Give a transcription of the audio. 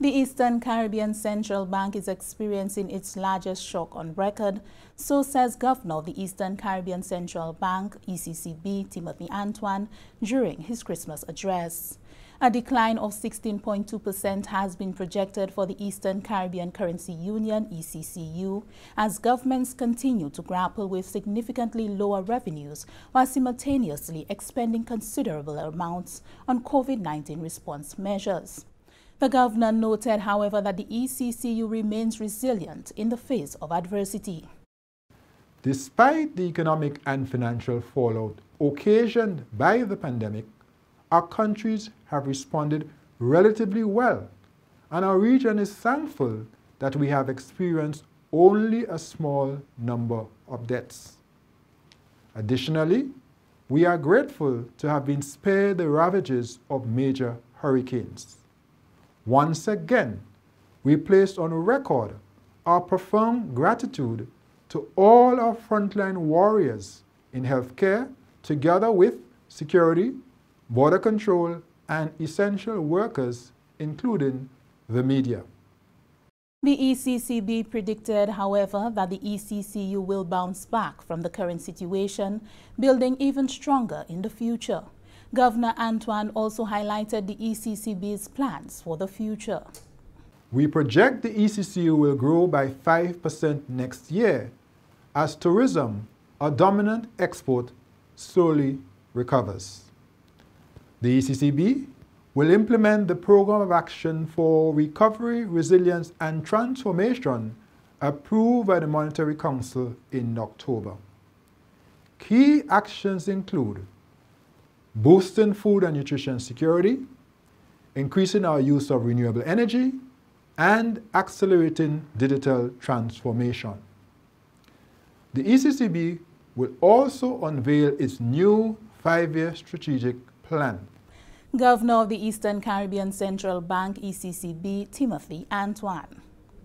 The Eastern Caribbean Central Bank is experiencing its largest shock on record, so says Governor of the Eastern Caribbean Central Bank, ECCB, Timothy Antoine, during his Christmas address. A decline of 16.2% has been projected for the Eastern Caribbean Currency Union, ECCU, as governments continue to grapple with significantly lower revenues while simultaneously expending considerable amounts on COVID-19 response measures. The governor noted, however, that the ECCU remains resilient in the face of adversity. Despite the economic and financial fallout occasioned by the pandemic, our countries have responded relatively well, and our region is thankful that we have experienced only a small number of deaths. Additionally, we are grateful to have been spared the ravages of major hurricanes. Once again, we placed on record our profound gratitude to all our frontline warriors in healthcare, together with security, border control, and essential workers, including the media. The ECCB predicted, however, that the ECCU will bounce back from the current situation, building even stronger in the future. Governor Antoine also highlighted the ECCB's plans for the future. We project the ECCU will grow by 5% next year as tourism, our dominant export, slowly recovers. The ECCB will implement the Program of Action for Recovery, Resilience and Transformation approved by the Monetary Council in October. Key actions include boosting food and nutrition security, increasing our use of renewable energy, and accelerating digital transformation. The ECCB will also unveil its new five-year strategic plan. Governor of the Eastern Caribbean Central Bank, ECCB, Timothy Antoine.